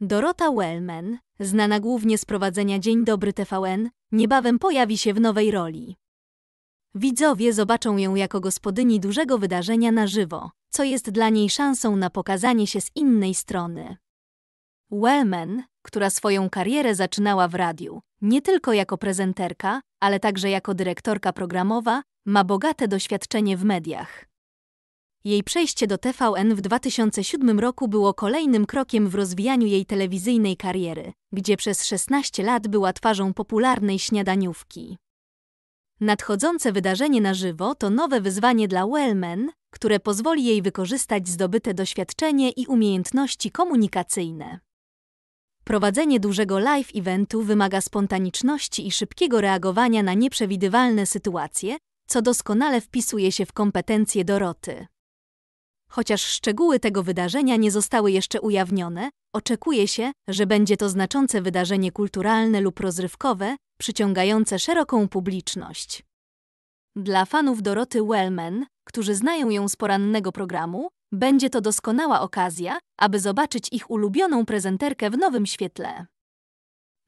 Dorota Wellman, znana głównie z prowadzenia Dzień Dobry TVN, niebawem pojawi się w nowej roli. Widzowie zobaczą ją jako gospodyni dużego wydarzenia na żywo, co jest dla niej szansą na pokazanie się z innej strony. Wellman, która swoją karierę zaczynała w radiu, nie tylko jako prezenterka, ale także jako dyrektorka programowa, ma bogate doświadczenie w mediach. Jej przejście do TVN w 2007 roku było kolejnym krokiem w rozwijaniu jej telewizyjnej kariery, gdzie przez 16 lat była twarzą popularnej śniadaniówki. Nadchodzące wydarzenie na żywo to nowe wyzwanie dla Wellman, które pozwoli jej wykorzystać zdobyte doświadczenie i umiejętności komunikacyjne. Prowadzenie dużego live eventu wymaga spontaniczności i szybkiego reagowania na nieprzewidywalne sytuacje, co doskonale wpisuje się w kompetencje Doroty. Chociaż szczegóły tego wydarzenia nie zostały jeszcze ujawnione, oczekuje się, że będzie to znaczące wydarzenie kulturalne lub rozrywkowe, przyciągające szeroką publiczność. Dla fanów Doroty Wellman, którzy znają ją z porannego programu, będzie to doskonała okazja, aby zobaczyć ich ulubioną prezenterkę w nowym świetle.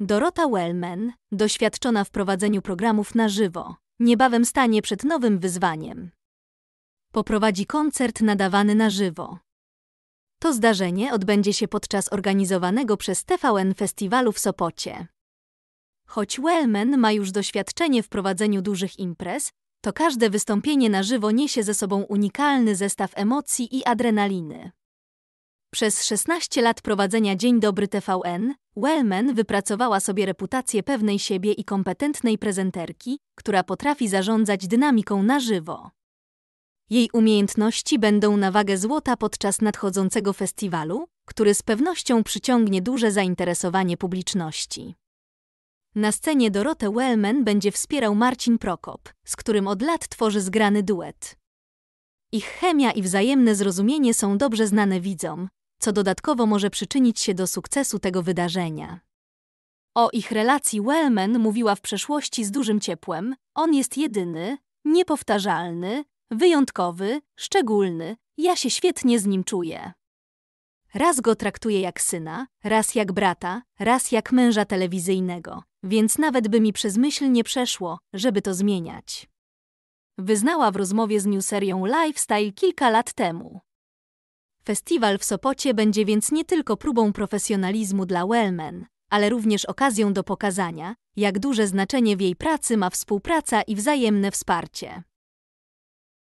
Dorota Wellman, doświadczona w prowadzeniu programów na żywo, niebawem stanie przed nowym wyzwaniem poprowadzi koncert nadawany na żywo. To zdarzenie odbędzie się podczas organizowanego przez TVN festiwalu w Sopocie. Choć Wellman ma już doświadczenie w prowadzeniu dużych imprez, to każde wystąpienie na żywo niesie ze sobą unikalny zestaw emocji i adrenaliny. Przez 16 lat prowadzenia Dzień Dobry TVN, Wellman wypracowała sobie reputację pewnej siebie i kompetentnej prezenterki, która potrafi zarządzać dynamiką na żywo. Jej umiejętności będą na wagę złota podczas nadchodzącego festiwalu, który z pewnością przyciągnie duże zainteresowanie publiczności. Na scenie Dorotę Wellman będzie wspierał Marcin Prokop, z którym od lat tworzy zgrany duet. Ich chemia i wzajemne zrozumienie są dobrze znane widzom, co dodatkowo może przyczynić się do sukcesu tego wydarzenia. O ich relacji Wellman mówiła w przeszłości z dużym ciepłem. On jest jedyny, niepowtarzalny, Wyjątkowy, szczególny, ja się świetnie z nim czuję. Raz go traktuję jak syna, raz jak brata, raz jak męża telewizyjnego, więc nawet by mi przez myśl nie przeszło, żeby to zmieniać. Wyznała w rozmowie z newserią Lifestyle kilka lat temu. Festiwal w Sopocie będzie więc nie tylko próbą profesjonalizmu dla Wellman, ale również okazją do pokazania, jak duże znaczenie w jej pracy ma współpraca i wzajemne wsparcie.